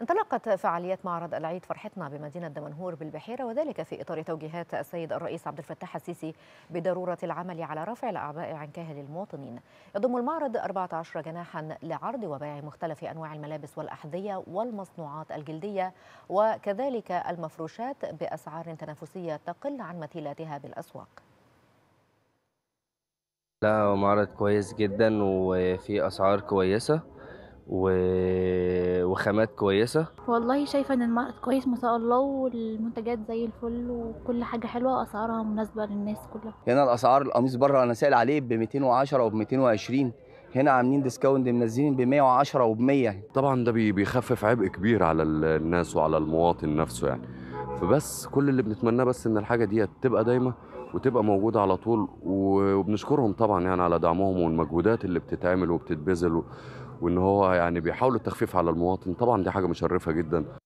انطلقت فعاليات معرض العيد فرحتنا بمدينة دمنهور بالبحيرة وذلك في إطار توجيهات السيد الرئيس عبد الفتاح السيسي بضرورة العمل على رفع الأعباء عن كاهل المواطنين يضم المعرض 14 جناحا لعرض وبيع مختلف أنواع الملابس والأحذية والمصنوعات الجلدية وكذلك المفروشات بأسعار تنافسية تقل عن مثيلاتها بالأسواق لا معرض كويس جدا وفي أسعار كويسة و وخامات كويسه والله شايفه ان المعرض كويس ما شاء الله والمنتجات زي الفل وكل حاجه حلوه اسعارها مناسبه للناس كلها هنا الاسعار القميص بره انا سائل عليه ب 210 وب 220 هنا عاملين ديسكاونت منزلين ب 110 وب 100 طبعا ده بيخفف عبء كبير على الناس وعلى المواطن نفسه يعني فبس كل اللي بنتمناه بس ان الحاجه دي تبقى دايمه وتبقى موجوده على طول وبنشكرهم طبعا يعني على دعمهم والمجهودات اللي بتتعمل وبتتبذل وان هو يعني بيحاولوا التخفيف على المواطن طبعا دي حاجه مشرفه جدا